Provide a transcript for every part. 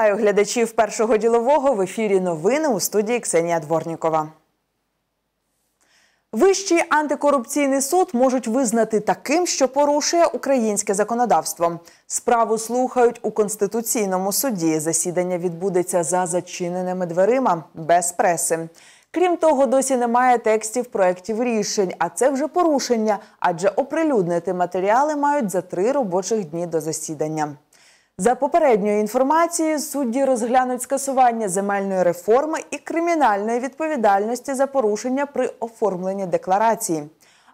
Вітаю глядачів першого ділового в ефірі. Новини у студії Ксенія Дворнікова. Вищий антикорупційний суд можуть визнати таким, що порушує українське законодавство. Справу слухають у конституційному суді. Засідання відбудеться за зачиненими дверима без преси. Крім того, досі немає текстів проєктів рішень, а це вже порушення, адже оприлюднити матеріали мають за три робочих дні до засідання. За попередньою інформацією, судді розглянуть скасування земельної реформи і кримінальної відповідальності за порушення при оформленні декларації,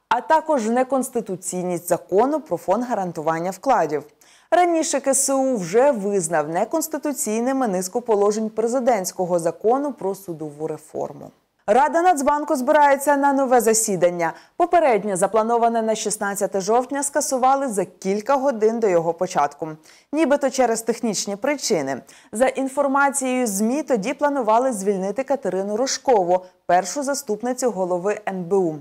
а також неконституційність закону про фонд гарантування вкладів. Раніше КСУ вже визнав неконституційними низку положень президентського закону про судову реформу. Рада Нацбанку збирається на нове засідання. Попереднє заплановане на 16 жовтня скасували за кілька годин до його початку, нібито через технічні причини. За інформацією змі тоді планували звільнити Катерину Рожкову, першу заступницю голови НБУ.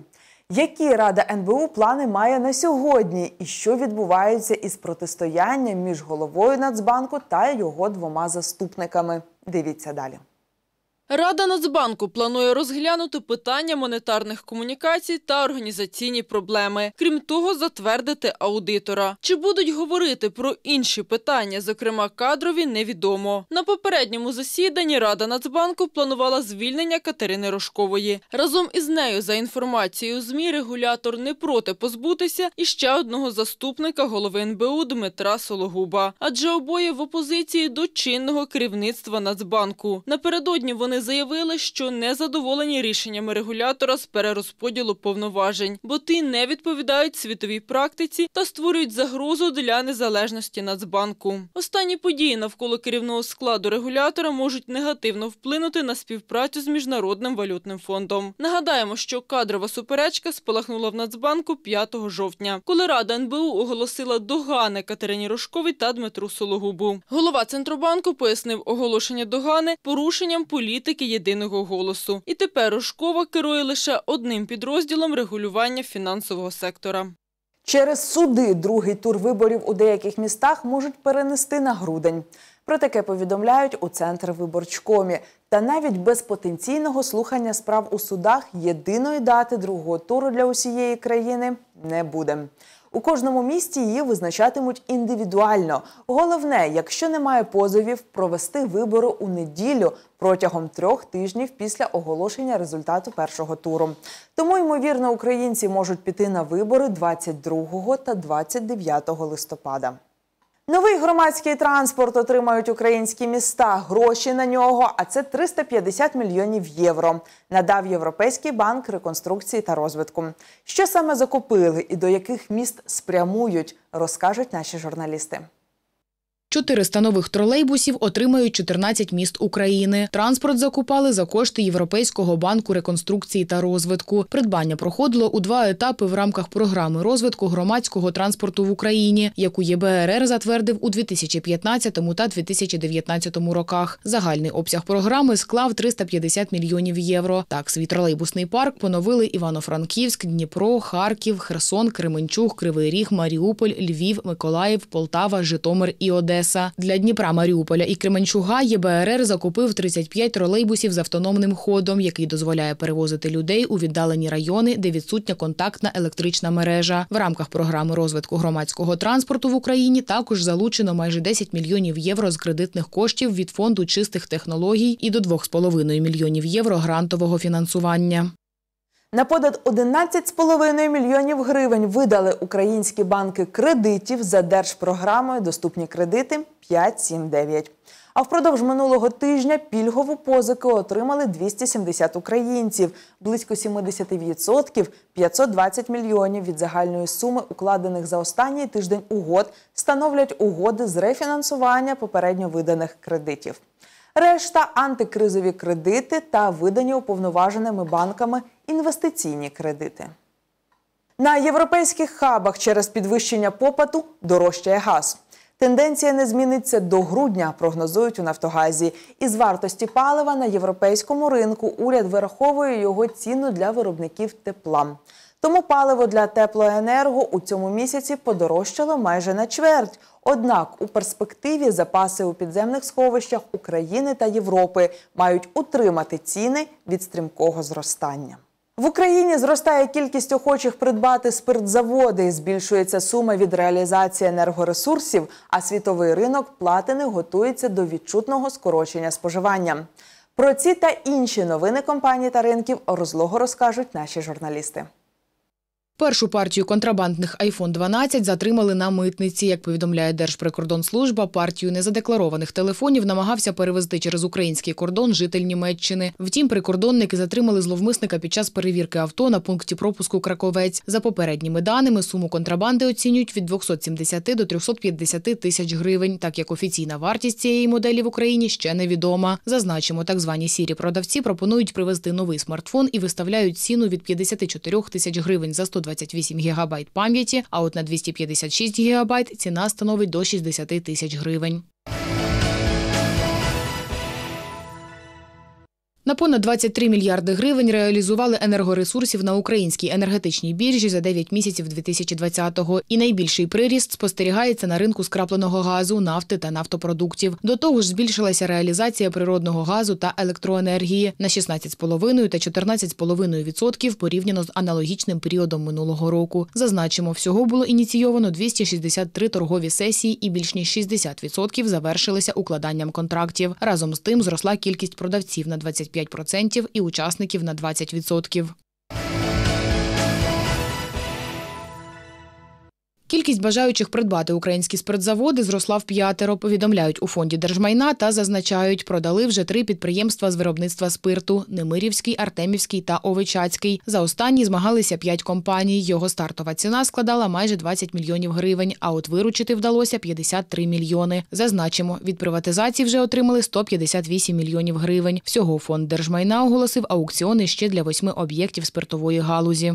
Які рада НБУ плани має на сьогодні, і що відбувається із протистоянням між головою Нацбанку та його двома заступниками? Дивіться далі. Рада Нацбанку планує розглянути питання монетарних комунікацій та організаційні проблеми. Крім того, затвердити аудитора. Чи будуть говорити про інші питання, зокрема кадрові, невідомо. На попередньому засіданні Рада Нацбанку планувала звільнення Катерини Рожкової. Разом із нею, за інформацією змі, регулятор не проти позбутися і ще одного заступника голови НБУ Дмитра Сологуба, адже обоє в опозиції до чинного керівництва Нацбанку. Напередодні вони. Вони заявили, що не задоволені рішеннями регулятора з перерозподілу повноважень, бо ті не відповідають світовій практиці та створюють загрозу для незалежності Нацбанку. Останні події навколо керівного складу регулятора можуть негативно вплинути на співпрацю з міжнародним валютним фондом. Нагадаємо, що кадрова суперечка спалахнула в Нацбанку 5 жовтня, коли Рада НБУ оголосила догани Катерині Рожковій та Дмитру Сологубу. Голова центробанку пояснив оголошення догани порушенням політ політики єдиного голосу. І тепер Рожкова керує лише одним підрозділом регулювання фінансового сектора. Через суди другий тур виборів у деяких містах можуть перенести на грудень. Про таке повідомляють у центр виборчкомі. Та навіть без потенційного слухання справ у судах єдиної дати другого туру для усієї країни не буде. У кожному місті її визначатимуть індивідуально. Головне, якщо немає позовів, провести вибори у неділю протягом трьох тижнів після оголошення результату першого туру. Тому ймовірно, українці можуть піти на вибори 22 та 29 листопада. Новий громадський транспорт отримають українські міста. Гроші на нього, а це 350 мільйонів євро. Надав Європейський банк реконструкції та розвитку. Що саме закупили і до яких міст спрямують, розкажуть наші журналісти. 400 нових тролейбусів отримають 14 міст України. Транспорт закупали за кошти Європейського банку реконструкції та розвитку. Придбання проходило у два етапи в рамках програми розвитку громадського транспорту в Україні, яку ЄБРР затвердив у 2015 та 2019 роках. Загальний обсяг програми склав 350 мільйонів євро. Так, свій тролейбусний парк поновили Івано-Франківськ, Дніпро, Харків, Херсон, Кременчуг, Кривий Ріг, Маріуполь, Львів, Миколаїв, Полтава, Житомир і Одеса. Одеса. Для Дніпра, Маріуполя і Кременчуга ЄБРР закупив 35 тролейбусів з автономним ходом, який дозволяє перевозити людей у віддалені райони, де відсутня контактна електрична мережа. В рамках програми розвитку громадського транспорту в Україні також залучено майже 10 мільйонів євро з кредитних коштів від фонду чистих технологій і до 2,5 мільйонів євро грантового фінансування. На понад 11,5 мільйонів гривень видали українські банки кредитів за держпрограмою Доступні кредити 5.7.9». А впродовж минулого тижня пільгову позику отримали 270 українців, близько 70% 520 мільйонів від загальної суми укладених за останній тиждень угод становлять угоди з рефінансування попередньо виданих кредитів решта антикризові кредити та видані уповноваженими банками інвестиційні кредити. На європейських хабах через підвищення попиту дорожчає газ. Тенденція не зміниться до грудня, прогнозують у Нафтогазі. Із вартості палива на європейському ринку уряд вираховує його ціну для виробників тепла. Тому паливо для теплоенерго у цьому місяці подорожчало майже на чверть. Однак у перспективі запаси у підземних сховищах України та Європи мають утримати ціни від стрімкого зростання. В Україні зростає кількість охочих придбати спиртзаводи, збільшується сума від реалізації енергоресурсів, а світовий ринок платини готується до відчутного скорочення споживання. Про ці та інші новини компаній та ринків розлого розкажуть наші журналісти. Першу партію контрабандних iPhone 12 затримали на митниці. Як повідомляє Держприкордонслужба, партію незадекларованих телефонів намагався перевезти через український кордон житель Німеччини. Втім, прикордонники затримали зловмисника під час перевірки авто на пункті пропуску Краковець. За попередніми даними суму контрабанди оцінюють від 270 до 350 тисяч гривень, так як офіційна вартість цієї моделі в Україні ще невідома. Зазначимо, так звані сірі продавці пропонують привезти новий смартфон і виставляють ціну від 54 тисяч гривень за 100 128 гігабайт пам'яті, а от на 256 гігабайт ціна становить до 60 тисяч гривень. На понад 23 мільярди гривень реалізували енергоресурсів на українській енергетичній біржі за 9 місяців 2020-го. І найбільший приріст спостерігається на ринку скрапленого газу, нафти та нафтопродуктів. До того ж, збільшилася реалізація природного газу та електроенергії на 16,5 та 14,5% порівняно з аналогічним періодом минулого року. Зазначимо, всього було ініційовано 263 торгові сесії, і більш ніж 60% завершилися укладанням контрактів. Разом з тим зросла кількість продавців на 25%. 25% і учасників на 20%. Кількість бажаючих придбати українські спиртзаводи зросла в п'ятеро. Повідомляють у фонді держмайна та зазначають, продали вже три підприємства з виробництва спирту: Немирівський, Артемівський та Овечацький. За останні змагалися п'ять компаній. Його стартова ціна складала майже 20 мільйонів гривень. А от виручити вдалося 53 мільйони. Зазначимо, від приватизації вже отримали 158 мільйонів гривень. Всього фонд держмайна оголосив аукціони ще для восьми об'єктів спиртової галузі.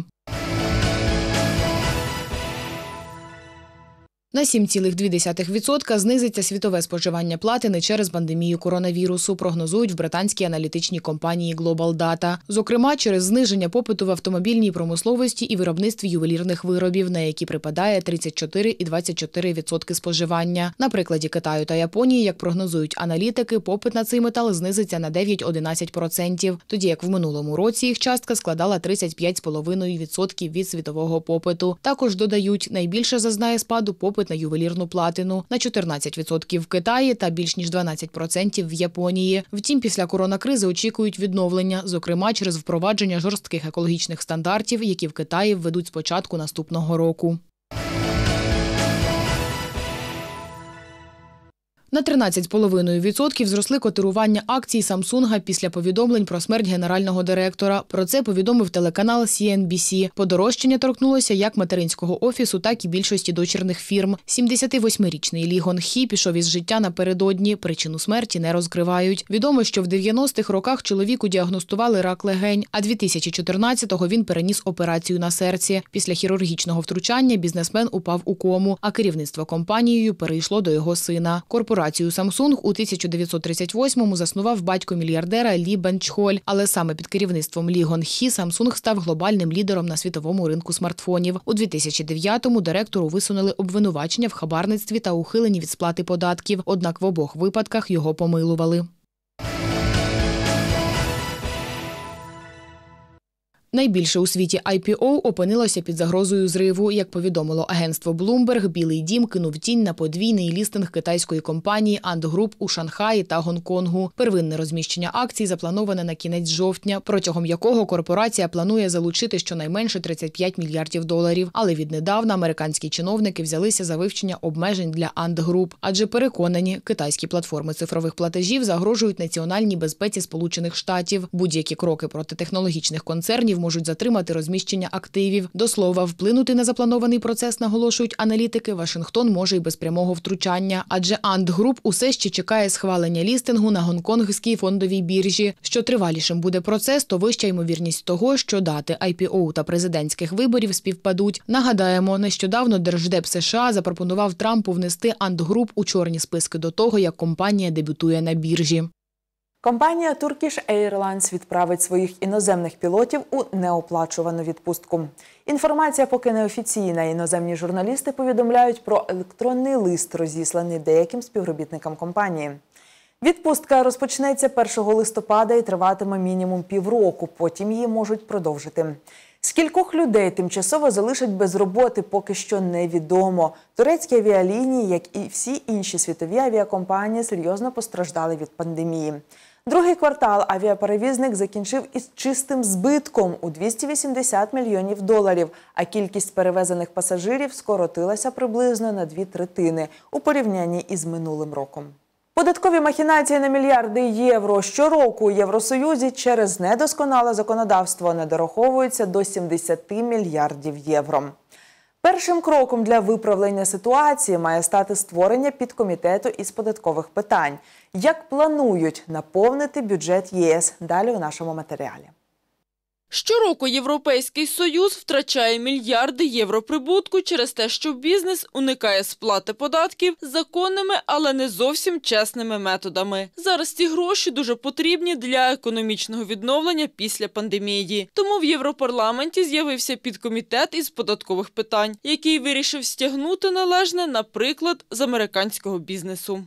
На 7,2% знизиться світове споживання платини через пандемію коронавірусу, прогнозують в британській аналітичній компанії Global Data. Зокрема, через зниження попиту в автомобільній промисловості і виробництві ювелірних виробів, на які припадає 34 і 24% споживання. На прикладі Китаю та Японії, як прогнозують аналітики, попит на цей метал знизиться на 9-11%, тоді як в минулому році їх частка складала 35,5% від світового попиту. Також додають, найбільше зазнає спаду попит попит на ювелірну платину на 14% в Китаї та більш ніж 12% в Японії. Втім, після коронакризи очікують відновлення, зокрема через впровадження жорстких екологічних стандартів, які в Китаї введуть спочатку наступного року. На 13,5% зросли котирування акцій Самсунга після повідомлень про смерть генерального директора. Про це повідомив телеканал CNBC. Подорожчання торкнулося як материнського офісу, так і більшості дочірних фірм. 78-річний Лігон Хі пішов із життя напередодні. Причину смерті не розкривають. Відомо, що в 90-х роках чоловіку діагностували рак легень, а 2014-го він переніс операцію на серці. Після хірургічного втручання бізнесмен упав у кому, а керівництво компанією перейшло до його сина. Корпорація Корпорацію Samsung у 1938-му заснував батько мільярдера Лі Бенчхоль. Але саме під керівництвом Лі Гон Хі Samsung став глобальним лідером на світовому ринку смартфонів. У 2009-му директору висунули обвинувачення в хабарництві та ухиленні від сплати податків. Однак в обох випадках його помилували. Найбільше у світі IPO опинилося під загрозою зриву. Як повідомило агентство Bloomberg, Білий Дім кинув тінь на подвійний лістинг китайської компанії Ant Group у Шанхаї та Гонконгу. Первинне розміщення акцій заплановане на кінець жовтня, протягом якого корпорація планує залучити щонайменше 35 мільярдів доларів. Але віднедавна американські чиновники взялися за вивчення обмежень для Ant Group, адже переконані, китайські платформи цифрових платежів загрожують національній безпеці Сполучених Штатів. Будь-які кроки проти технологічних концернів можуть затримати розміщення активів. До слова, вплинути на запланований процес, наголошують аналітики. Вашингтон може і без прямого втручання, адже Антгруп усе ще чекає схвалення лістингу на гонконгській фондовій біржі. Що тривалішим буде процес, то вища ймовірність того, що дати IPO та президентських виборів співпадуть. Нагадаємо, нещодавно держдеп США запропонував Трампу внести Антгруп у чорні списки до того, як компанія дебютує на біржі. Компанія Turkish Airlines відправить своїх іноземних пілотів у неоплачувану відпустку. Інформація поки не офіційна. Іноземні журналісти повідомляють про електронний лист, розісланий деяким співробітникам компанії. Відпустка розпочнеться 1 листопада і триватиме мінімум півроку. Потім її можуть продовжити. Скількох людей тимчасово залишать без роботи, поки що невідомо. Турецькі авіалінії, як і всі інші світові авіакомпанії, серйозно постраждали від пандемії. Другий квартал авіаперевізник закінчив із чистим збитком у 280 мільйонів доларів. А кількість перевезених пасажирів скоротилася приблизно на дві третини у порівнянні із минулим роком. Податкові махінації на мільярди євро щороку у Євросоюзі через недосконале законодавство недораховуються до 70 мільярдів євро. Першим кроком для виправлення ситуації має стати створення підкомітету із податкових питань, як планують наповнити бюджет ЄС далі у нашому матеріалі. Щороку Європейський Союз втрачає мільярди євро прибутку через те, що бізнес уникає сплати податків законними, але не зовсім чесними методами. Зараз ці гроші дуже потрібні для економічного відновлення після пандемії. Тому в Європарламенті з'явився підкомітет із податкових питань, який вирішив стягнути належне, наприклад, з американського бізнесу.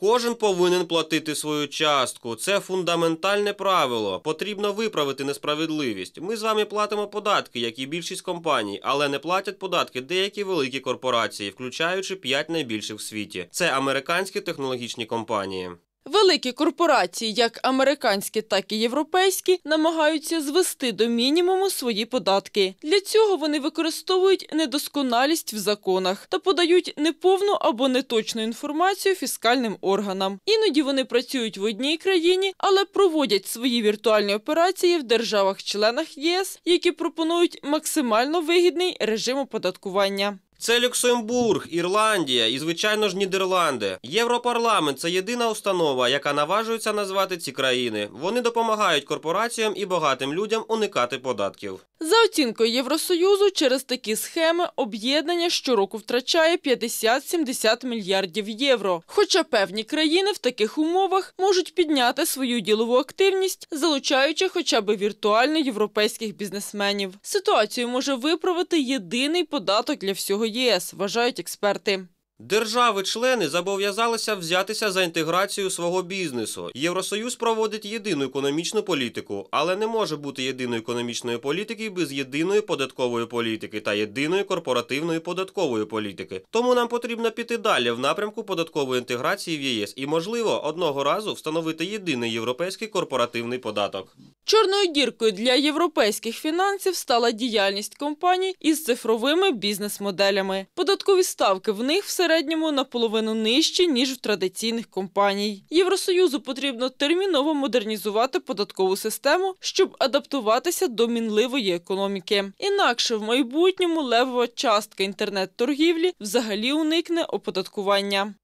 Кожен повинен платити свою частку. Це фундаментальне правило. Потрібно виправити несправедливість. Ми з вами платимо податки, як і більшість компаній, але не платять податки деякі великі корпорації, включаючи п'ять найбільших в світі. Це американські технологічні компанії. Великі корпорації, як американські, так і європейські, намагаються звести до мінімуму свої податки. Для цього вони використовують недосконалість в законах та подають неповну або неточну інформацію фіскальним органам. Іноді вони працюють в одній країні, але проводять свої віртуальні операції в державах-членах ЄС, які пропонують максимально вигідний режим оподаткування. Це Люксембург, Ірландія і, звичайно ж, Нідерланди. Європарламент це єдина установа, яка наважується назвати ці країни. Вони допомагають корпораціям і багатим людям уникати податків. За оцінкою Євросоюзу, через такі схеми об'єднання щороку втрачає 50-70 мільярдів євро. Хоча певні країни в таких умовах можуть підняти свою ділову активність, залучаючи хоча б віртуально європейських бізнесменів. Ситуацію може виправити єдиний податок для всього ЄС, вважають експерти. Держави-члени зобов'язалися взятися за інтеграцію свого бізнесу. Євросоюз проводить єдину економічну політику, але не може бути єдиної економічної політики без єдиної податкової політики та єдиної корпоративної податкової політики. Тому нам потрібно піти далі в напрямку податкової інтеграції в ЄС і, можливо, одного разу встановити єдиний європейський корпоративний податок. Чорною діркою для європейських фінансів стала діяльність компаній із цифровими бізнес-моделями. Податкові ставки в них в середньому наполовину нижчі ніж в традиційних компаній. Євросоюзу потрібно терміново модернізувати податкову систему, щоб адаптуватися до мінливої економіки. Інакше в майбутньому левова частка інтернет-торгівлі взагалі уникне оподаткування.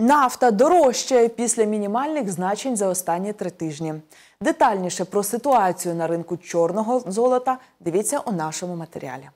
Нафта дорожчає після мінімальних значень за останні три тижні. Детальніше про ситуацію на ринку чорного золота дивіться у нашому матеріалі.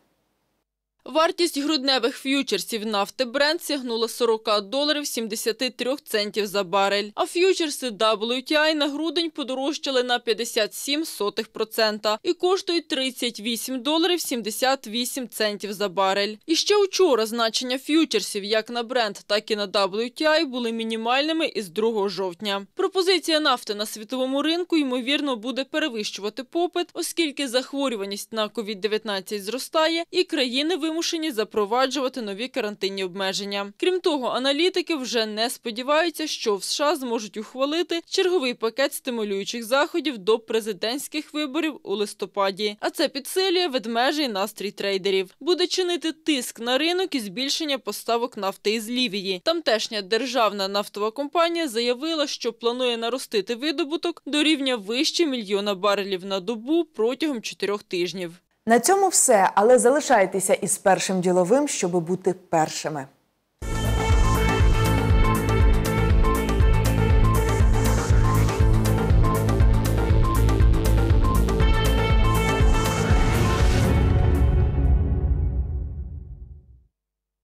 Вартість грудневих ф'ючерсів нафти Brent сягнула 40 доларів 73 центів за барель. А ф'ючерси WTI на грудень подорожчали на 57 сотих процента і коштують 38 доларів 78 центів за барель. І ще учора значення ф'ючерсів як на Brent, так і на WTI були мінімальними із 2 жовтня. Пропозиція нафти на світовому ринку ймовірно буде перевищувати попит, оскільки захворюваність на COVID-19 зростає і країни вимушені вимушені запроваджувати нові карантинні обмеження. Крім того, аналітики вже не сподіваються, що в США зможуть ухвалити черговий пакет стимулюючих заходів до президентських виборів у листопаді. А це підсилює ведмежий настрій трейдерів. Буде чинити тиск на ринок і збільшення поставок нафти із Лівії. Тамтешня державна нафтова компанія заявила, що планує наростити видобуток до рівня вище мільйона барелів на добу протягом чотирьох тижнів. На цьому все, але залишайтеся із першим діловим, щоб бути першими.